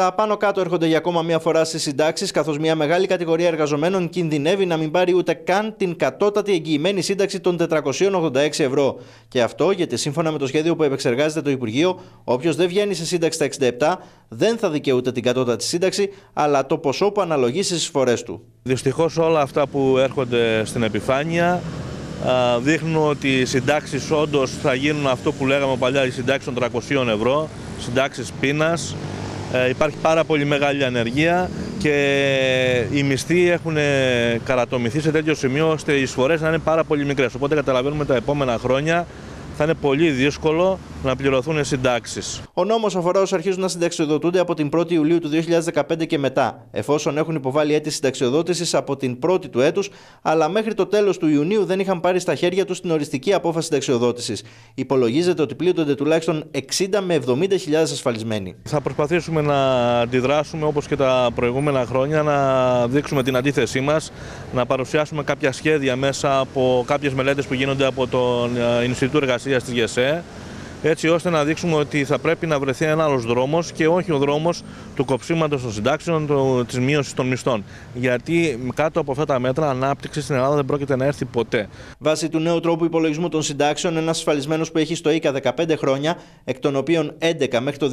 Τα πάνω κάτω έρχονται για ακόμα μία φορά στις συντάξεις, καθώς μια μεγάλη κατηγορία εργαζομένων κινδυνεύει να μην πάρει ούτε καν την κατώτατη εγγυημένη σύνταξη των 486 ευρώ. Και αυτό γιατί σύμφωνα με το σχέδιο που επεξεργάζεται το Υπουργείο, όποιος δεν βγαίνει σε σύνταξη τα 67 δεν θα δικαιούται την κατώτατη σύνταξη, αλλά το ποσό που αναλογεί στις εισφορές του. Δυστυχώς όλα αυτά που έρχονται στην επιφάνεια δείχνουν ότι οι συντάξεις όντως θα γίνουν αυτό που λέγαμε παλιά, οι συντάξεις των 300 ευρώ, συντάξεις πείνας. Ε, υπάρχει πάρα πολύ μεγάλη ανεργία και οι μισθοί έχουν ε, καρατομηθεί σε τέτοιο σημείο ώστε οι εισφορές να είναι πάρα πολύ μικρές. Οπότε καταλαβαίνουμε τα επόμενα χρόνια θα είναι πολύ δύσκολο να πληρωθούν συντάξεις. Ο νόμος αφορά όσου αρχίζουν να συνταξιοδοτούνται από την 1η Ιουλίου του 2015 και μετά, εφόσον έχουν υποβάλει αίτηση συνταξιοδότησης από την 1η του έτους, αλλά μέχρι το τέλος του Ιουνίου δεν είχαν πάρει στα χέρια τους την οριστική απόφαση συνταξιοδότησης. Υπολογίζεται ότι πλήττονται τουλάχιστον 60 με 70.000 ασφαλισμένοι. Θα προσπαθήσουμε να αντιδράσουμε όπως και τα προηγούμενα χρόνια, να δείξουμε την αντίθεσή μας, να παρουσιάσουμε κάποια σχέδια μέσα από κάποιες μελέτες που γίνονται από τον ε, Ινστιτούτο Εργασίας της ΓΕΣΕ έτσι ώστε να δείξουμε ότι θα πρέπει να βρεθεί ένα άλλος δρόμος και όχι ο δρόμος του κοψίματος των συντάξεων, τη της μείωσης των μισθών. Γιατί κάτω από αυτά τα μέτρα ανάπτυξη στην Ελλάδα δεν πρόκειται να έρθει ποτέ. Βάσει του νέου τρόπου υπολογισμού των συντάξεων, ένας ασφαλισμένος που έχει στο ΙΚΑ 15 χρόνια, εκ των οποίων 11 μέχρι το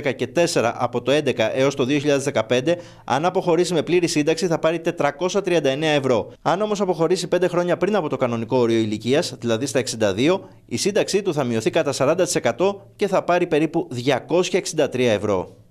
2010 και 4 από το 11 έως το 2015, αν αποχωρήσει με πλήρη σύνταξη θα πάρει 439 ευρώ. Αν όμως αποχωρήσει 5 χρόνια πριν από το κανονικό όριο ηλικίας, δηλαδή στα 62, η σύνταξή του θα μειωθεί κατά 40% και θα πάρει περίπου 263 ευρώ.